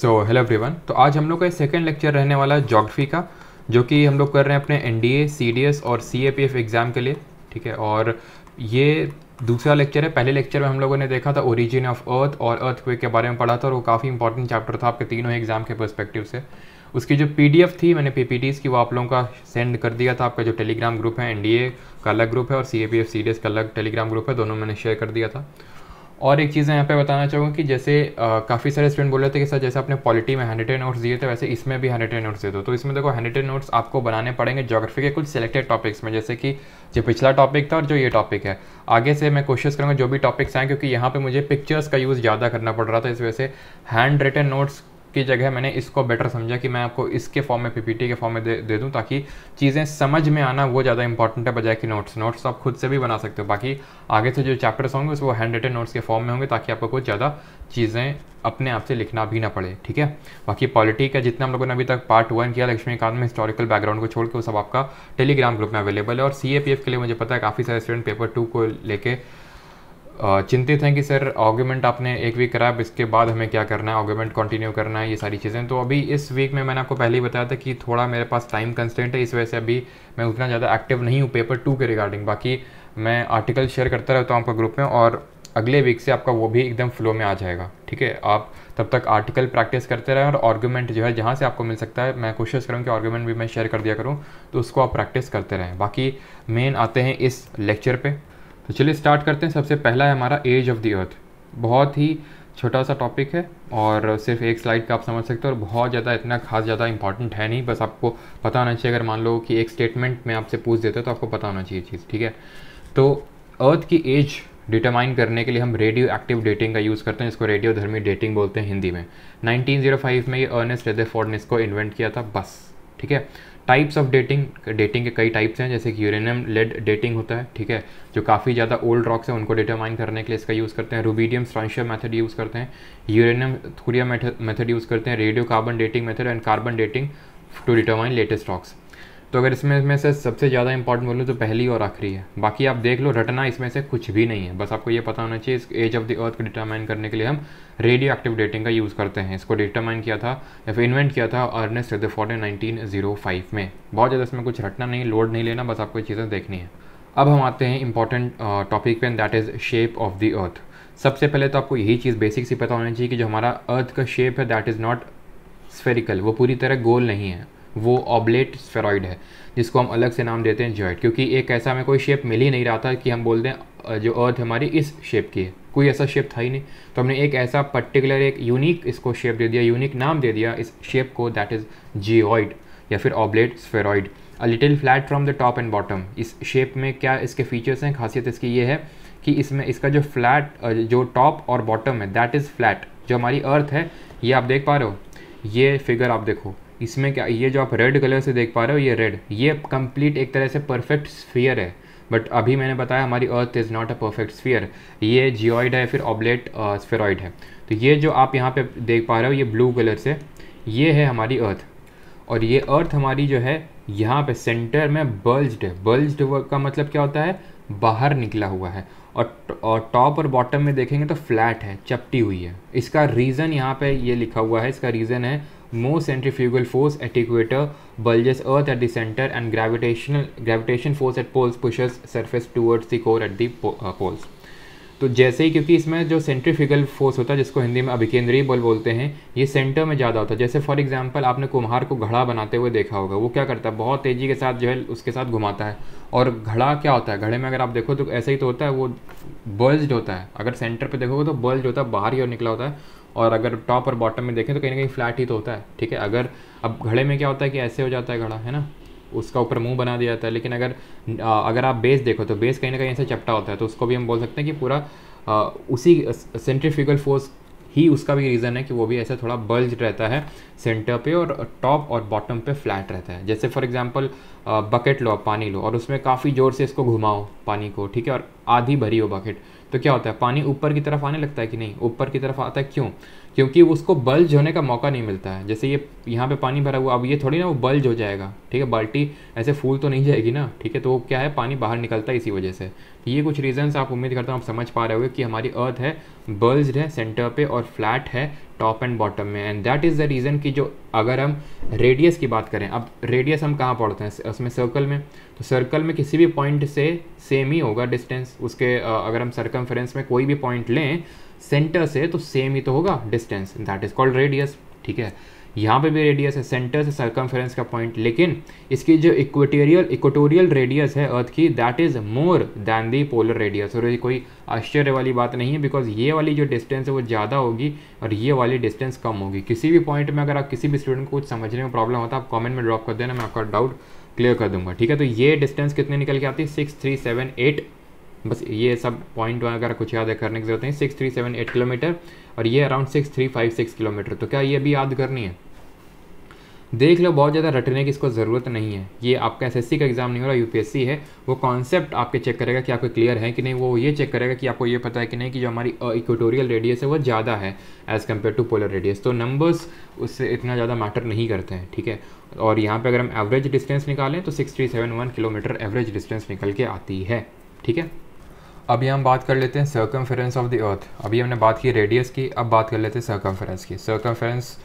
so hello everyone तो आज हम लोग का सेकेंड लेक्चर रहने वाला है जोग्राफी का जो कि हम लोग कर रहे हैं अपने एन डी और सी एग्ज़ाम के लिए ठीक है और ये दूसरा लेक्चर है पहले लेक्चर में हम लोगों ने देखा था ओरिजिन ऑफ अर्थ और अर्थ क्वेक के बारे में पढ़ा था और वो काफ़ी इंपॉर्टेंट चैप्टर था आपके तीनों एग्जाम के परस्पेक्टिव से उसकी जो पी थी मैंने पी की वो आप लोगों का सेंड कर दिया था आपका जो टेलीग्राम ग्रुप है एन का अलग ग्रुप है और सी ए का अलग टेलीग्राम ग्रुप है दोनों मैंने शेयर कर दिया था और एक चीज़ यहाँ पे बताना चाहूँगा कि जैसे काफ़ी सारे स्टूडेंट बोल रहे थे कि सर जैसे आपने पॉलिटी में हैंड नोट्स दिए थे वैसे इसमें भी हैंड नोट्स दे दो तो इसमें देखो हैंड नोट्स आपको बनाने पड़ेंगे जोग्राफी के कुछ सिलेक्टेड टॉपिक्स में जैसे कि जो पिछला टॉपिक था और जो ये टॉपिक है आगे से मैं कोशिश करूँगा जो भी टॉपिक्स आएँ क्योंकि यहाँ पर मुझे पिक्चर्स का यूज़ ज़्यादा करना पड़ रहा था इस वजह से हैंड रिटन नोट्स की जगह मैंने इसको बेटर समझा कि मैं आपको इसके फॉर्म में पीपीटी के फॉर्म में दे, दे दूं ताकि चीज़ें समझ में आना वो ज़्यादा इंपॉर्टेंट है बजाय कि नोट्स नोट्स आप खुद से भी बना सकते हो बाकी आगे से जो चैप्टर्स होंगे वो हैंड रिटेड नोट्स के फॉर्म में होंगे ताकि आपको कुछ ज़्यादा चीज़ें अपने आप से लिखना भी ना पड़े ठीक है बाकी पॉलिटी का जितना हम लोगों ने अभी तक पार्ट वन किया लक्ष्मीकांत में हिस्टोरिकल बैकग्राउंड को छोड़ के वो सब आपका टेलीग्राम ग्रुप में अवेलेबल है और सी के लिए मुझे पता है काफ़ी सारे स्टूडेंट पेपर टू को लेकर चिंतित हैं कि सर ऑर्ग्यूमेंट आपने एक वीक करा इसके बाद हमें क्या करना है ऑर्ग्यूमेंट कंटिन्यू करना है ये सारी चीज़ें तो अभी इस वीक में मैंने आपको पहले ही बताया था कि थोड़ा मेरे पास टाइम कंस्टेंट है इस वजह से अभी मैं उतना ज़्यादा एक्टिव नहीं हूँ पेपर टू के रिगार्डिंग बाकी मैं आर्टिकल शेयर करता रहता हूँ आपका ग्रुप में और अगले वीक से आपका वो भी एकदम फ्लो में आ जाएगा ठीक है आप तब तक आर्टिकल प्रैक्टिस करते रहें और आर्ग्यूमेंट जो है जहाँ से आपको मिल सकता है मैं कोशिश करूँ कि आर्ग्यूमेंट भी मैं शेयर कर दिया करूँ तो उसको आप प्रैक्टिस करते रहें बाकी मेन आते हैं इस लेक्चर पर तो चलिए स्टार्ट करते हैं सबसे पहला है हमारा एज ऑफ द अर्थ बहुत ही छोटा सा टॉपिक है और सिर्फ एक स्लाइड का आप समझ सकते हो और बहुत ज़्यादा इतना खास ज़्यादा इंपॉर्टेंट है नहीं बस आपको पता होना चाहिए अगर मान लो कि एक स्टेटमेंट में आपसे पूछ देते हो तो आपको पता होना चाहिए चीज़ ठीक है तो अर्थ की एज डिटरमाइन करने के लिए हम रेडियो एक्टिव डेटिंग का यूज़ करते हैं इसको धर्मी डेटिंग बोलते हैं हिंदी में 1905 में ये अर्नेस्ट रेदरफोर्ड ने इसको इन्वेंट किया था बस ठीक है टाइप्स ऑफ डेटिंग डेटिंग के कई टाइप्स हैं जैसे कि यूरेनियम लेड डेटिंग होता है ठीक है जो काफ़ी ज़्यादा ओल्ड रॉक्स हैं उनको डिटरमाइन करने के लिए इसका यूज़ करते हैं रूबीडियम स्ट्रांशियर मेथड यूज़ करते हैं यूरेनियम थुरिया मेथड यूज़ करते हैं radiocarbon dating method and carbon dating to determine latest rocks तो अगर इसमें में से सबसे ज़्यादा इंपॉर्टेंट बोलूँ तो पहली और आखिरी है बाकी आप देख लो रटना इसमें से कुछ भी नहीं है बस आपको ये पता होना चाहिए इस एज ऑफ द अर्थ को डिटरमाइन करने के लिए हम रेडियो एक्टिव डेटिंग का यूज़ करते हैं इसको डिटरमाइन किया था या फिर इन्वेंट किया था Ernest the fourteen nineteen zero five में बहुत ज़्यादा इसमें कुछ रटना नहीं लोड नहीं लेना बस आपको ये चीज़ें देखनी है अब हम आते हैं इंपॉर्टेंट टॉपिक पे and that is shape of the earth सबसे पहले तो आपको यही चीज़ बेसिक सी पता होना चाहिए कि जो हमारा अर्थ का शेप है दैट इज़ नॉट स्फेरिकल वो पूरी तरह गोल नहीं है वो ऑबलेट स्फेरॉइड है जिसको हम अलग से नाम देते हैं जॉइड क्योंकि एक ऐसा हमें कोई शेप मिल ही नहीं रहा था कि हम बोलते हैं जो अर्थ हमारी इस शेप की है कोई ऐसा शेप था ही नहीं तो हमने एक ऐसा पर्टिकुलर एक यूनिक इसको शेप दे दिया यूनिक नाम दे दिया इस शेप को दैट इज़ जियोइड या फिर oblate spheroid a little flat from the top and bottom इस शेप में क्या इसके फीचर्स हैं खासियत इसकी ये है कि इसमें इसका जो फ्लैट जो टॉप और बॉटम है दैट इज़ फ्लैट जो हमारी अर्थ है ये आप देख पा रहे हो ये फिगर आप देखो इसमें क्या ये जो आप रेड कलर से देख पा रहे हो ये रेड ये कंप्लीट एक तरह से परफेक्ट स्फीयर है बट अभी मैंने बताया हमारी earth is not a perfect sphere ये जियोइड है फिर ऑबलेट स्फेरॉइड है तो ये जो आप यहाँ पे देख पा रहे हो ये ब्लू कलर से ये है हमारी अर्थ और ये अर्थ हमारी जो है यहाँ पे सेंटर में बल्ज्ड है बल्ज्ड का मतलब क्या होता है बाहर निकला हुआ है और टॉप और बॉटम में देखेंगे तो फ्लैट है चपटी हुई है इसका रीज़न यहाँ पे ये लिखा हुआ है इसका रीज़न है more centrifugal force at equator bulges earth at the center and gravitational gravitation force at poles pushes surface towards the core at the uh, poles तो जैसे ही क्योंकि इसमें जो सेंट्रीफिकल फोर्स होता है जिसको हिंदी में अभिकेंद्रीय बल बोलते हैं ये सेंटर में ज़्यादा होता है जैसे फॉर एग्जांपल आपने कुम्हार को घड़ा बनाते हुए देखा होगा वो क्या करता है बहुत तेज़ी के साथ जो है उसके साथ घुमाता है और घड़ा क्या होता है घड़े में अगर आप देखो तो ऐसे ही तो होता है वो बल्ज होता है अगर सेंटर पर देखोगे तो बल्ज होता है बाहर ही और निकला होता है और अगर टॉप और बॉटम में देखें तो कहीं ना कहीं फ्लैट ही तो होता है ठीक है अगर अब घड़े में क्या होता है कि ऐसे हो जाता है घड़ा है ना उसका ऊपर मुंह बना दिया जाता है लेकिन अगर अगर आप बेस देखो तो बेस कहीं ना कहीं ऐसे चपटा होता है तो उसको भी हम बोल सकते हैं कि पूरा आ, उसी सेंट्रीफ्यूगल फोर्स ही उसका भी रीज़न है कि वो भी ऐसा थोड़ा बल्ज रहता है सेंटर पे और टॉप और बॉटम पे फ्लैट रहता है जैसे फॉर एग्जांपल बकेट लो पानी लो और उसमें काफ़ी ज़ोर से इसको घुमाओ पानी को ठीक है और आधी भरी हो बकेट तो क्या होता है पानी ऊपर की तरफ आने लगता है कि नहीं ऊपर की तरफ आता है क्यों क्योंकि उसको बल्ज होने का मौका नहीं मिलता है जैसे ये यहाँ पे पानी भरा हुआ अब ये थोड़ी ना वो बल्ज हो जाएगा ठीक है बाल्टी ऐसे फूल तो नहीं जाएगी ना ठीक है तो वो क्या है पानी बाहर निकलता है इसी वजह से तो ये कुछ रीजन्स आप उम्मीद करता हूँ आप समझ पा रहे हो कि हमारी अर्थ है बल्ज है सेंटर पे और फ्लैट है टॉप एंड बॉटम में and that is the reason कि जो अगर हम रेडियस की बात करें अब रेडियस हम कहाँ पढ़ते हैं उसमें सर्कल में तो सर्कल में किसी भी पॉइंट से सेम ही होगा डिस्टेंस उसके अगर हम सर्कम में कोई भी पॉइंट लें सेंटर से तो सेम ही तो होगा distance that is called radius ठीक है यहाँ पे भी रेडियस है सेंटर से सर्कमफेरेंस का पॉइंट लेकिन इसकी जो इक्वेटोरियल इक्वेटोरियल रेडियस है अर्थ की that is more than the polar radius और ये कोई आश्चर्य वाली बात नहीं है बिकॉज ये वाली जो डिस्टेंस है वो ज़्यादा होगी और ये वाली डिस्टेंस कम होगी किसी भी पॉइंट में अगर आप किसी भी स्टूडेंट को कुछ समझने में प्रॉब्लम होता है आप कॉमेंट में ड्रॉप कर देना मैं आपका डाउट क्लियर कर दूंगा ठीक है तो ये डिस्टेंस कितने निकल के आती है सिक्स थ्री सेवन एट बस ये सब पॉइंट वगैरह कुछ याद है करने की जरूरत है six three seven eight kilometre और ये around six three five six kilometre तो क्या ये भी याद करनी है देख लो बहुत ज़्यादा रटने की इसको ज़रूरत नहीं है ये आपका एसएससी का एग्ज़ाम नहीं हो रहा यूपीएससी है वो कॉन्सेप्ट आपके चेक करेगा कि आपको क्लियर है कि नहीं वो ये चेक करेगा कि आपको ये पता है कि नहीं कि जो हमारी इक्वेटोरियल रेडियस है वो ज़्यादा है as compared to polar radius तो नंबर्स उससे इतना ज़्यादा मैटर नहीं करते हैं ठीक है और यहाँ पर अगर हम एवरेज डिस्टेंस निकालें तो सिक्सटी किलोमीटर एवरेज डिस्टेंस निकल के आती है ठीक है अभी हम बात कर लेते हैं सर्कमफेरेंस ऑफ द अर्थ अभी हमने बात की रेडियस की अब बात कर लेते हैं सर्कमफेरेंस की सर्कमफेरेंस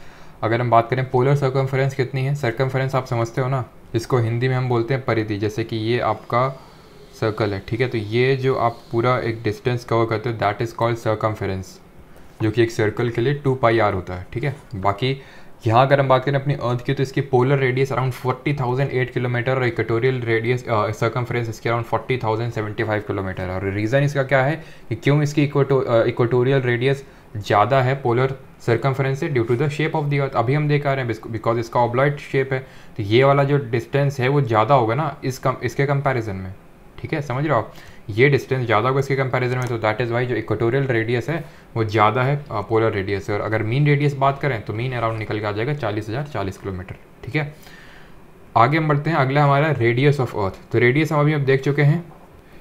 अगर हम बात करें पोलर सर्कमफ्रेंस कितनी है सर्कमफ्रेंस आप समझते हो ना इसको हिंदी में हम बोलते हैं परिधि जैसे कि ये आपका सर्कल है ठीक है तो ये जो आप पूरा एक डिस्टेंस कवर करते हो दैट इज़ कॉल्ड सर्कमफ्रेंस जो कि एक सर्कल के लिए टू पाई आर होता है ठीक है बाकी यहाँ अगर हम बात करें अपनी अर्थ की तो इसकी polar radius around forty thousand eight kilometre और इक्वेटोरियल रेडियस सर्कमफ्रेंस इसके around forty thousand seventy five kilometre और रीज़न इसका क्या है कि क्यों इसकी इक्वेटोरियल रेडियस ज़्यादा है पोलर सर्कमफ्रेंस से due to the shape of the earth अभी हम देख रहे हैं बिकॉज इसका ऑब्लॉइड शेप है तो ये वाला जो डिस्टेंस है वो ज़्यादा होगा ना इस कम इसके कंपेरिजन में ठीक है समझ रहे हो आप ये डिस्टेंस ज़्यादा होगा इसके कंपैरिजन में तो दैट इज़ वाई जो इक्वेटोरियल रेडियस है वो ज़्यादा है पोलर रेडियस से और अगर मीन रेडियस बात करें तो मीन अराउंड निकल के आ जाएगा चालीस हज़ार चालीस किलोमीटर ठीक है आगे हम बढ़ते हैं अगला हमारा रेडियस ऑफ अर्थ तो रेडियस हम अभी अब देख चुके हैं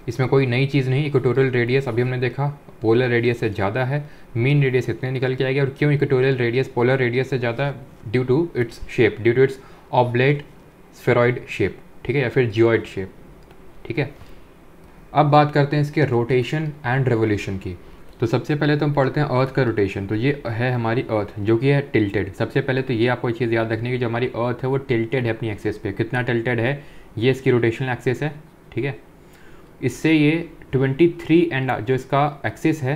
इसमें कोई नई चीज़ नहीं इक्वेटोरियल रेडियस अभी हमने देखा पोलर रेडियस से ज़्यादा है मीन रेडियस इतने निकल के आएगा और क्यों इक्वेटोरियल रेडियस पोलर रेडियस से ज़्यादा है due to its shape due to its oblate spheroid shape ठीक है या फिर जियोइड शेप ठीक है अब बात करते हैं इसके रोटेशन एंड रेवोल्यूशन की तो सबसे पहले तो हम पढ़ते हैं अर्थ का रोटेशन तो ये है हमारी अर्थ जो कि है टिल्टेड सबसे पहले तो ये आपको एक चीज़ याद रखनी है कि जो हमारी अर्थ है वो टिल्टेड है अपनी एक्सेस पे कितना टिल्टेड है ये इसकी रोटेशनल एक्सेस है ठीक है इससे ये 23 एंड जो इसका एक्सेस है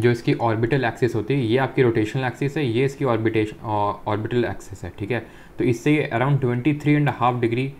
जो इसकी ऑर्बिटल एक्सेस होती है ये आपकी रोटेशनल एक्सेस है ये इसकी ऑर्बिटेशन ऑर्बिटल एक्सेस है ठीक है तो इससे ये around twenty three and half degree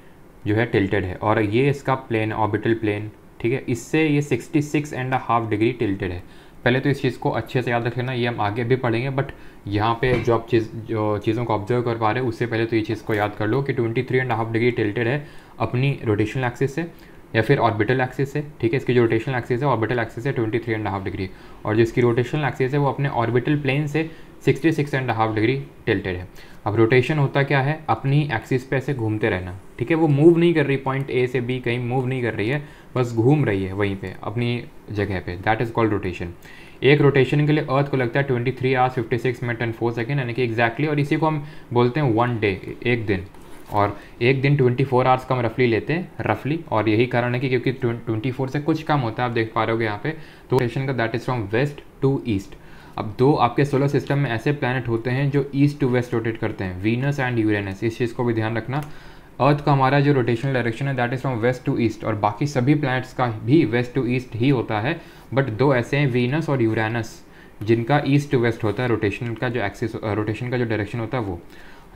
जो है टिल्टेड है और ये इसका प्लेन ऑर्बिटल प्लेन ठीक है इससे ये sixty six and half degree tilted है पहले तो इस चीज़ को अच्छे से याद रख लेना ये हम आगे भी पढ़ेंगे बट यहाँ पे जो आप चीज़ जो चीज़ों को ऑब्जर्व कर पा रहे हो उससे पहले तो ये चीज़ को याद कर लो कि twenty three and half degree tilted है अपनी रोटेशनल एक्सिस से या फिर ऑर्बिटल एक्सिस से ठीक है इसकी जो रोटेशनल एक्सिस है ऑर्बिटल एक्सिस है twenty three and half degree और जो इसकी रोटेशनल एक्सिस है वो अपने ऑर्बिटल प्लेन से sixty six and half degree tilted है अब रोटेशन होता क्या है अपनी एक्सिस पे ऐसे घूमते रहना ठीक है वो मूव नहीं कर रही पॉइंट ए से बी कहीं मूव नहीं कर रही है बस घूम रही है वहीं पे अपनी जगह पे दैट इज़ कॉल्ड रोटेशन एक रोटेशन के लिए अर्थ को लगता है twenty three hours fifty six minute and four second यानी कि एग्जैक्टली और इसी को हम बोलते हैं वन डे एक दिन और एक दिन 24 फोर आवर्स का हम रफली लेते हैं रफली और यही कारण है कि क्योंकि 24 से कुछ कम होता है आप देख पा रहे हो यहाँ पे तो रोटेशन का that is from west to east अब दो आपके सोलर सिस्टम में ऐसे प्लानट होते हैं जो ईस्ट टू वेस्ट रोटेट करते हैं वीनस एंड यूरेनस इस चीज़ को भी ध्यान रखना अर्थ का हमारा जो रोटेशनल डायरेक्शन है that is from west to east और बाकी सभी प्लैनेट्स का भी वेस्ट टू ईस्ट ही होता है बट दो ऐसे हैं वीनस और यूरानस जिनका ईस्ट टू वेस्ट होता है रोटेशनल का जो एक्सिस रोटेशन का जो डायरेक्शन होता है वो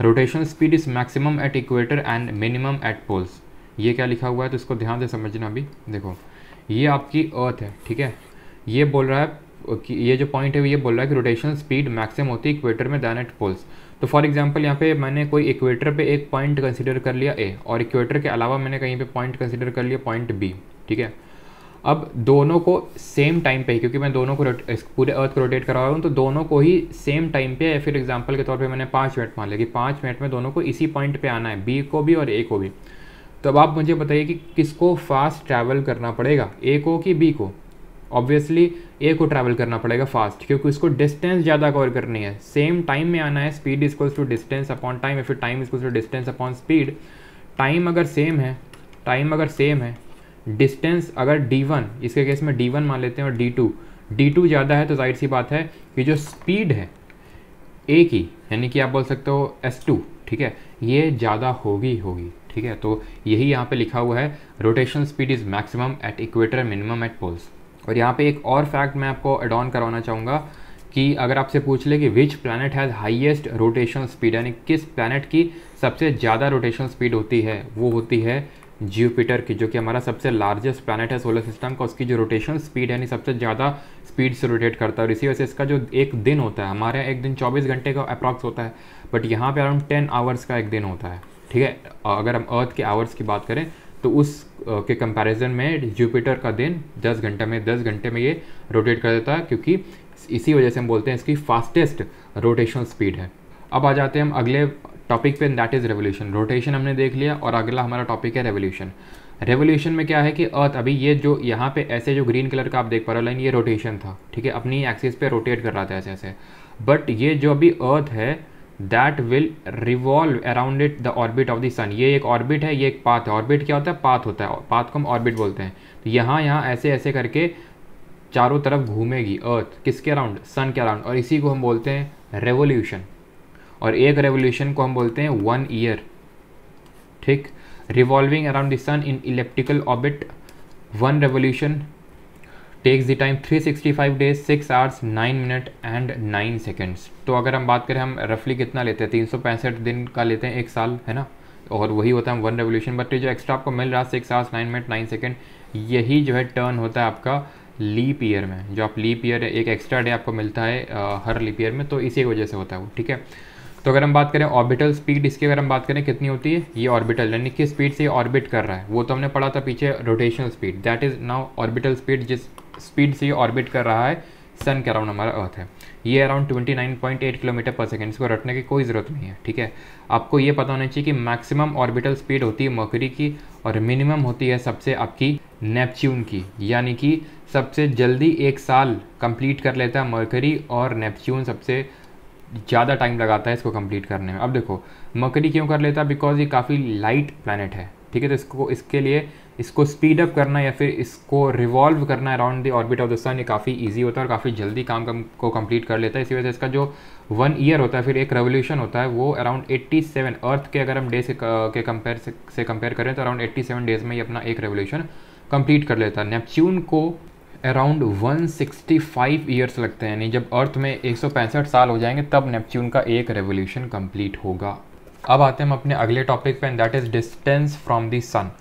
rotational speed is maximum at equator and minimum at poles ये क्या लिखा हुआ है तो इसको ध्यान से समझना भी देखो ये आपकी अर्थ है ठीक है ये बोल रहा है कि ये जो पॉइंट है ये बोल रहा है कि रोटेशनल स्पीड मैक्सिमम होती है इक्वेटर में दैन एट पोल्स तो फॉर एग्जांपल यहाँ पे मैंने कोई इक्वेटर पे एक पॉइंट कंसिडर कर लिया ए और इक्वेटर के अलावा मैंने कहीं पे पॉइंट कंसिडर कर लिया पॉइंट बी ठीक है अब दोनों को सेम टाइम पे क्योंकि मैं दोनों को पूरे अर्थ को रोटेट करा रहा हूँ तो दोनों को ही सेम टाइम पे या फिर एग्जाम्पल के तौर पे मैंने पाँच मिनट मान लिया कि पाँच मिनट में दोनों को इसी पॉइंट पर आना है बी को भी और ए को भी तो अब आप मुझे बताइए कि किसको फास्ट ट्रैवल करना पड़ेगा ए को कि बी को ऑब्वियसली ए को ट्रैवल करना पड़ेगा फास्ट क्योंकि उसको डिस्टेंस ज़्यादा कवर करनी है सेम टाइम में आना है speed is to distance upon time या फिर time is to distance upon speed time अगर सेम है टाइम अगर सेम है डिस्टेंस अगर डी वन इसके केस में डी वन मान लेते हैं और डी टू डी टू ज़्यादा है तो जाहिर सी बात है कि जो स्पीड है ए की यानी कि आप बोल सकते हो एस टू ठीक है ये ज़्यादा होगी होगी ठीक है तो यही यहाँ पे लिखा हुआ है rotation speed is maximum at equator minimum at poles और यहाँ पे एक और फैक्ट मैं आपको एड ऑन करवाना चाहूँगा कि अगर आपसे पूछ ले कि which planet has highest rotation speed यानी किस प्लानट की सबसे ज़्यादा रोटेशन स्पीड होती है वो होती है ज्यूपिटर की जो कि हमारा सबसे लार्जेस्ट प्लानट है सोलर सिस्टम का उसकी जो रोटेशन स्पीड है सबसे ज़्यादा स्पीड से रोटेट करता है और इसी वजह से इसका जो एक दिन होता है हमारे एक दिन 24 घंटे का अप्रॉक्स होता है बट यहाँ पे अराउंड 10 आवर्स का एक दिन होता है ठीक है अगर हम अर्थ के आवर्स की बात करें तो उस के कंपैरिजन में जुपिटर का दिन 10 घंटे में 10 घंटे में ये रोटेट कर देता है क्योंकि इसी वजह से हम बोलते हैं इसकी फास्टेस्ट रोटेशनल स्पीड है अब आ जाते हैं हम अगले टॉपिक पे दैट इज़ रेवोल्यूशन रोटेशन हमने देख लिया और अगला हमारा टॉपिक है रेवोल्यूशन रेवोल्यूशन में क्या है कि अर्थ अभी ये जो यहाँ पे ऐसे जो ग्रीन कलर का आप देख पा रहे हो लाइन ये रोटेशन था ठीक है अपनी एक्सिस पे रोटेट कर रहा था ऐसे ऐसे बट ये जो अभी अर्थ है that will revolve around it the orbit of the sun ये एक ऑर्बिट है ये एक पाथ है ऑर्बिट क्या होता है पाथ होता है पाथ को हम ऑर्बिट बोलते हैं तो यहाँ यहाँ ऐसे ऐसे करके चारों तरफ घूमेगी अर्थ किसके अराउंड सन के अराउंड और इसी को हम बोलते हैं रेवोल्यूशन और एक रेवोल्यूशन को हम बोलते हैं वन ईयर ठीक revolving around the sun in electrical orbit one revolution takes the time 365 days six hours nine minute and nine seconds तो अगर हम बात करें हम रफली कितना लेते हैं तीन दिन का लेते हैं एक साल है ना और वही होता है वन रेवोल्यूशन बट जो एक्स्ट्रा आपको मिल रहा है six hours nine minute nine second यही जो है टर्न होता है आपका लीप ईयर में जो आप लीप ईयर एक एक्स्ट्रा डे आपको मिलता है आ, हर लीप ईयर में तो इसी वजह से होता है वो ठीक है तो अगर हम बात करें ऑर्बिटल स्पीड इसकी अगर हम बात करें कितनी होती है ये ऑर्बिटल यानी किस स्पीड से ऑर्बिट कर रहा है वो तो हमने पढ़ा था पीछे rotational speed that is now orbital speed जिस स्पीड से ये ऑर्बिट कर रहा है सन के अराउंड हमारा अर्थ है ये अराउंड 29.8 किलोमीटर पर सेकेंड इसको रटने की कोई ज़रूरत नहीं है ठीक है आपको ये पता होना चाहिए कि मैक्सिमम ऑर्बिटल स्पीड होती है मर्करी की और मिनिमम होती है सबसे आपकी नेपच्यून की यानी कि सबसे जल्दी एक साल कंप्लीट कर लेता है मर्करी और नेपच्यून सबसे ज़्यादा टाइम लगाता है इसको कंप्लीट करने में अब देखो मकरी क्यों कर लेता है बिकॉज ये काफ़ी लाइट प्लानट है ठीक है तो इसको इसके लिए इसको स्पीड अप करना या फिर इसको रिवॉल्व करना around the orbit of the sun ये काफ़ी ईजी होता है और काफ़ी जल्दी काम कम को कंप्लीट कर लेता है इसी वजह से इसका जो वन ईयर होता है फिर एक रेवोल्यूशन होता है वो अराउंड 87 अर्थ के अगर हम डे से के कंपेयर से, से कंपेयर करें तो अराउंड 87 डेज में ये अपना एक रेवोल्यूशन कंप्लीट कर लेता है नेपच्यून को अराउंड 165 ईयर्स लगते हैं यानी जब अर्थ में एक साल हो जाएंगे तब नेपच्यून का एक रेवोल्यूशन कंप्लीट होगा अब आते हैं हम अपने अगले टॉपिक पे and that is distance from the sun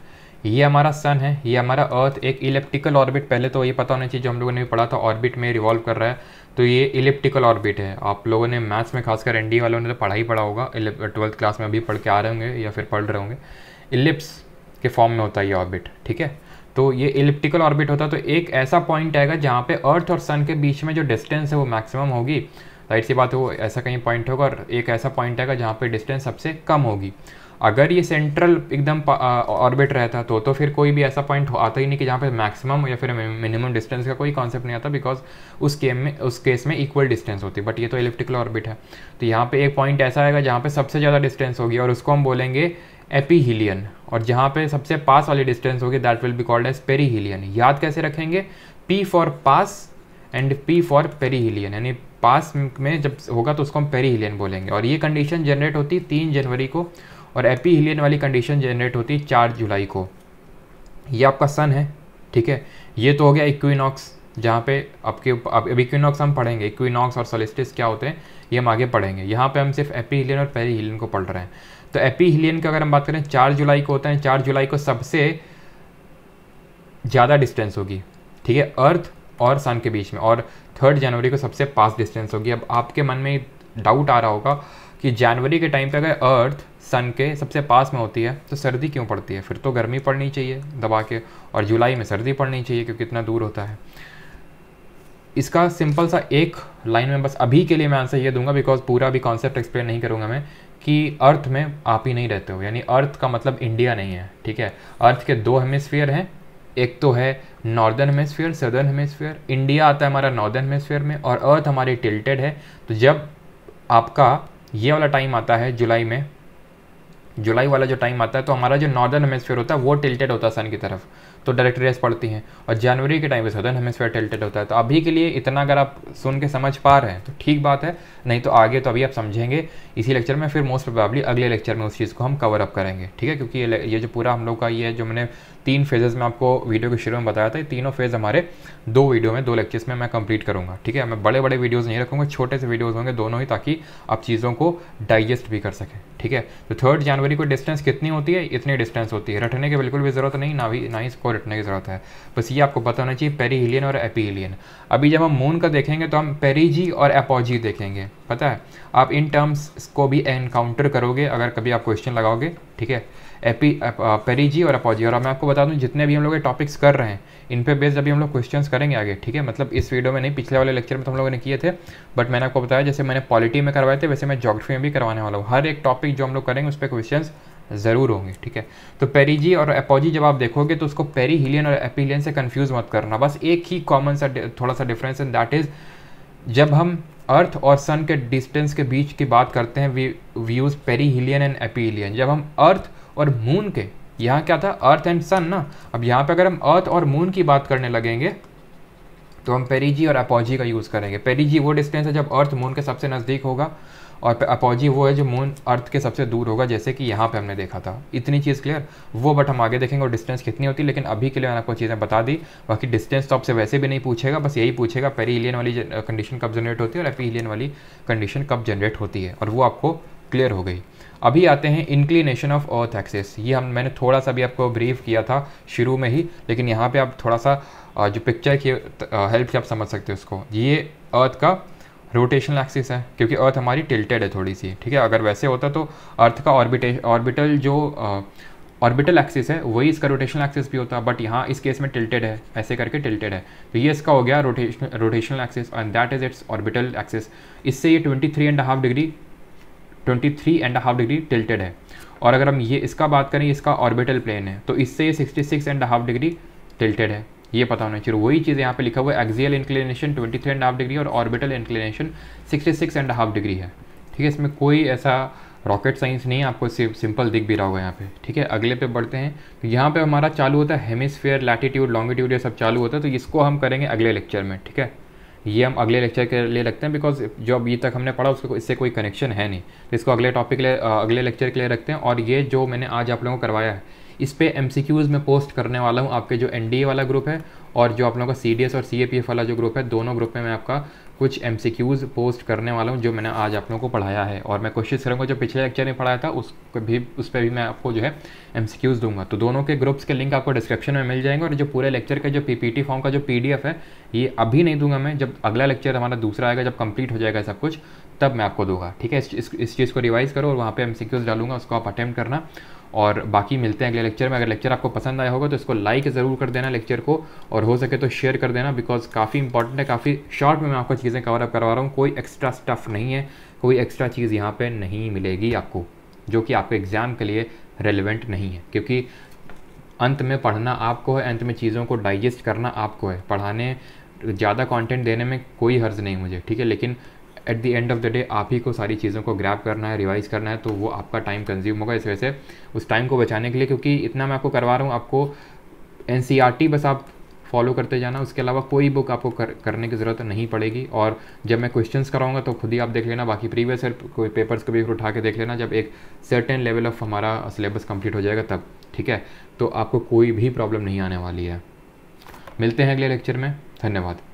ये हमारा सन है ये हमारा अर्थ एक इलेप्टिकल ऑर्बिट पहले तो ये पता होना चाहिए जो हम लोगों ने भी पढ़ा था ऑर्बिट में रिवॉल्व कर रहा है तो ये इलेप्टिकल ऑर्बिट है आप लोगों ने मैथ्स में खासकर एन वालों ने तो पढ़ा ही पढ़ा होगा ट्वेल्थ क्लास में अभी पढ़ के आ रहे होंगे या फिर पढ़ रहे होंगे इलिप्स के फॉर्म में होता है ये ऑर्बिट ठीक है तो ये इलिप्टिकल ऑर्बिट होता है तो एक ऐसा पॉइंट आएगा जहाँ पे अर्थ और सन के बीच में जो डिस्टेंस है वो मैक्सिमम होगी राइट सी बात है वो ऐसा कहीं पॉइंट होगा और एक ऐसा पॉइंट आएगा जहाँ पे डिस्टेंस सबसे कम होगी अगर ये सेंट्रल एकदम ऑर्बिट रहता तो तो फिर कोई भी ऐसा पॉइंट आता ही नहीं कि जहाँ पे मैक्सिमम या फिर मिनिमम डिस्टेंस का कोई कॉन्सेप्ट नहीं आता बिकॉज उस केम में उस केस में इक्वल डिस्टेंस होती है बट ये तो इलिप्टिकल ऑर्बिट है तो यहाँ पे एक पॉइंट ऐसा आएगा जहाँ पे सबसे ज़्यादा डिस्टेंस होगी और उसको हम बोलेंगे एपीहीलियन और जहाँ पे सबसे पास वाली डिस्टेंस होगी that will be called as perihelion याद कैसे रखेंगे पी फॉर पास एंड पी फॉर पेरीहीलियन यानी पास में जब होगा तो उसको हम पेरीहीलियन बोलेंगे और ये कंडीशन जनरेट होती तीन जनवरी को और एपीहीलियन वाली कंडीशन जनरेट होती चार जुलाई को ये आपका सन है ठीक है ये तो हो गया इक्विनॉक्स जहाँ पे आपके अब अब इक्विनॉक्स हम पढ़ेंगे इक्विनॉक्स और सोलिस्टिस क्या होते हैं ये हम आगे पढ़ेंगे यहाँ पे हम सिर्फ एपीहीलियन और पेरीहीलियन को पढ़ रहे हैं तो एपी हिलियन का अगर हम बात करें चार जुलाई को होता है चार जुलाई को सबसे ज़्यादा डिस्टेंस होगी ठीक है अर्थ और सन के बीच में और थर्ड जनवरी को सबसे पास डिस्टेंस होगी अब आपके मन में डाउट आ रहा होगा कि जनवरी के टाइम पे अगर अर्थ सन के सबसे पास में होती है तो सर्दी क्यों पड़ती है फिर तो गर्मी पड़नी चाहिए दबा के और जुलाई में सर्दी पड़नी चाहिए क्योंकि इतना दूर होता है इसका सिंपल सा एक लाइन में बस अभी के लिए मैं आंसर ये दूंगा बिकॉज पूरा भी कॉन्सेप्ट एक्सप्लेन नहीं करूँगा मैं कि अर्थ में आप ही नहीं रहते हो यानी अर्थ का मतलब इंडिया नहीं है ठीक है अर्थ के दो हेमिसफियर हैं एक तो है northern hemisphere southern hemisphere India आता है हमारा नॉर्दर्न हेमिसफियर में और अर्थ हमारी टिल्टेड है तो जब आपका ये वाला टाइम आता है जुलाई में जुलाई वाला जो टाइम आता है तो हमारा जो नॉर्दर्न हेमेस्फेयर होता है वो टिल्टेड होता है सन की तरफ तो डायरेक्ट रेस पड़ती हैं और जनवरी के टाइम पे सदर्न हेमस्फेयर टिल्टेड होता है तो अभी के लिए इतना अगर आप सुन के समझ पा रहे हैं तो ठीक बात है नहीं तो आगे तो अभी आप समझेंगे इसी लेक्चर में फिर मोस्ट प्रोबेबली अगले लेक्चर में उस चीज़ को हम कवर अप करेंगे ठीक है क्योंकि ये जो पूरा हम लोग का ये जो मैंने तीन फेजेस में आपको वीडियो के शुरू में बताया था तीनों फेज़ हमारे दो वीडियो में दो लेक्चर्स में मैं कंप्लीट करूंगा ठीक है मैं बड़े बड़े वीडियोस नहीं रखूंगा छोटे से वीडियोस होंगे दोनों ही ताकि आप चीज़ों को डाइजेस्ट भी कर सकें ठीक है तो थर्ड जनवरी को डिस्टेंस कितनी होती है इतनी डिस्टेंस होती है रटने की बिल्कुल भी ज़रूरत नहीं ना भी ना ही इसको रटने की ज़रूरत है बस ये आपको बताना चाहिए पेरीहिलियन और एपीहिलियन अभी जब हम मून का देखेंगे तो हम पेरीजी और एपोजी देखेंगे पता है आप इन टर्म्स को भी एनकाउंटर करोगे अगर कभी आप क्वेश्चन लगाओगे ठीक है एपी पेरीजी uh, और अपॉजी और मैं आपको बता दूं जितने भी हम लोग टॉपिक्स कर रहे हैं इन पे बेस्ड अभी हम लोग क्वेश्चंस करेंगे आगे ठीक है मतलब इस वीडियो में नहीं पिछले वाले लेक्चर में तो हम लोगों ने किए थे बट मैंने आपको बताया जैसे मैंने पॉलिटी में करवाए थे वैसे मैं जोग्राफी में भी करवाने वाला हूँ हर एक टॉपिक जो हम लोग करेंगे उस पर क्वेश्चन ज़रूर होंगे ठीक है तो पेरीजी और एपोजी जब आप देखोगे तो उसको पेरी और एपीलियन से कन्फ्यूज़ मत करना बस एक ही कॉमन सा थोड़ा सा डिफरेंस इन दैट इज़ जब हम अर्थ और सन के डिस्टेंस के बीच की बात करते हैं व्यूज पेरीहिलियन एंड एपीलियन जब हम अर्थ और मून के यहाँ क्या था अर्थ एंड सन ना अब यहाँ पे अगर हम अर्थ और मून की बात करने लगेंगे तो हम पेरीजी और अपोजी का यूज़ करेंगे पेरीजी वो डिस्टेंस है जब अर्थ मून के सबसे नज़दीक होगा और अपॉजी वो है जो मून अर्थ के सबसे दूर होगा जैसे कि यहाँ पे हमने देखा था इतनी चीज़ क्लियर वो बट हम आगे देखेंगे और डिस्टेंस कितनी होती है लेकिन अभी के लिए मैंने आपको चीज़ें बता दी बाकी डिस्टेंस तो आपसे वैसे भी नहीं पूछेगा बस यही पूछेगा पेरी वाली कंडीशन कब जनरेट होती है और एपी वाली कंडीशन कब जनरेट होती है और वो आपको क्लियर हो गई अभी आते हैं इंक्लिनेशन ऑफ अर्थ एक्सेस ये हम मैंने थोड़ा सा भी आपको ब्रीफ किया था शुरू में ही लेकिन यहाँ पे आप थोड़ा सा जो पिक्चर की हेल्प से आप समझ सकते हो उसको ये अर्थ का रोटेशनल एक्सिस है क्योंकि अर्थ हमारी टिल्टेड है थोड़ी सी ठीक है अगर वैसे होता तो अर्थ का ऑर्बिटे ऑर्बिटल जो ऑर्बिटल एक्सिस है वही इसका रोटेशनल एक्सिस भी होता बट यहाँ इस केस में टिल्टेड है ऐसे करके टिल्टेड है तो ये इसका हो गया rotation rotational axis and that is its orbital axis इससे ये twenty three and half degree twenty three and half degree tilted है और अगर हम ये इसका बात करें इसका ऑर्बिटल प्लेन है तो इससे ये sixty six and half degree tilted है ये पता होना चाहिए वही चीज़ यहाँ पे लिखा हुआ है axial inclination twenty three and half degree और orbital inclination sixty six and half degree है ठीक है इसमें कोई ऐसा रॉकेट साइंस नहीं है आपको सिर्फ सिंपल दिख भी रहा होगा यहाँ पे ठीक है अगले पे बढ़ते हैं तो यहाँ पे हमारा चालू होता है हेमिसफेयर लैटिट्यूड लॉन्गिट्यूड ये सब चालू होता है तो इसको हम करेंगे अगले लेक्चर में ठीक है ये हम अगले लेक्चर के लिए रखते हैं बिकॉज जो अभी तक हमने पढ़ा उसको इससे कोई कनेक्शन है नहीं तो इसको अगले टॉपिक के लिए अगले लेक्चर के लिए रखते हैं और ये जो मैंने आज आप लोगों को करवाया है इस पर एम में पोस्ट करने वाला हूँ आपके जो एन वाला ग्रुप है और जो आप लोगों का सी और सी वाला जो ग्रुप है दोनों ग्रुप में मैं आपका कुछ एम पोस्ट करने वाला हूँ जो मैंने आज आप लोगों को पढ़ाया है और मैं कोशिश करूँगा जो पिछले लेक्चर में पढ़ाया था उस भी उस पर भी मैं आपको जो है एम दूंगा तो दोनों के ग्रुप्स के लिंक आपको डिस्क्रिप्शन में मिल जाएंगे और जो पूरे लेक्चर का जो पी फॉर्म का जो पी है ये अभी नहीं दूंगा मैं जब अगला लेक्चर हमारा दूसरा आएगा जब कम्प्लीट हो जाएगा सब कुछ तब मैं आपको दूंगा ठीक है इस, इस चीज़ को रिवाइज़ करो और वहाँ पर एम डालूंगा उसको आप अटैम्प्ट करना और बाकी मिलते हैं अगले लेक्चर में अगर लेक्चर आपको पसंद आया होगा तो इसको लाइक ज़रूर कर देना लेक्चर को और हो सके तो शेयर कर देना बिकॉज काफ़ी इंपॉर्टेंट है काफ़ी शॉर्ट में मैं आपको चीज़ें कवर अप करवा रहा हूँ कोई एक्स्ट्रा स्टफ़ नहीं है कोई एक्स्ट्रा चीज़ यहाँ पर नहीं मिलेगी आपको जो कि आपके एग्ज़ाम के लिए रेलिवेंट नहीं है क्योंकि अंत में पढ़ना आपको है अंत में चीज़ों को डाइजेस्ट करना आपको है पढ़ाने ज़्यादा कंटेंट देने में कोई हर्ज नहीं मुझे ठीक है लेकिन at the end of the day आप ही को सारी चीज़ों को ग्रैप करना है रिवाइज करना है तो वो आपका टाइम कंज्यूम होगा इस वजह से उस टाइम को बचाने के लिए क्योंकि इतना मैं आपको करवा रहा हूँ आपको एन e बस आप फॉलो करते जाना उसके अलावा कोई बुक आपको कर, करने की ज़रूरत नहीं पड़ेगी और जब मैं क्वेश्चन कराऊंगा तो खुद ही आप देख लेना बाकी प्रीवियस कोई पेपर्स को भी फिर उठा के देख लेना जब एक सर्टेन लेवल ऑफ हमारा सिलेबस कंप्लीट हो जाएगा तब ठीक है तो आपको कोई भी प्रॉब्लम नहीं आने वाली है मिलते हैं अगले लेक्चर में धन्यवाद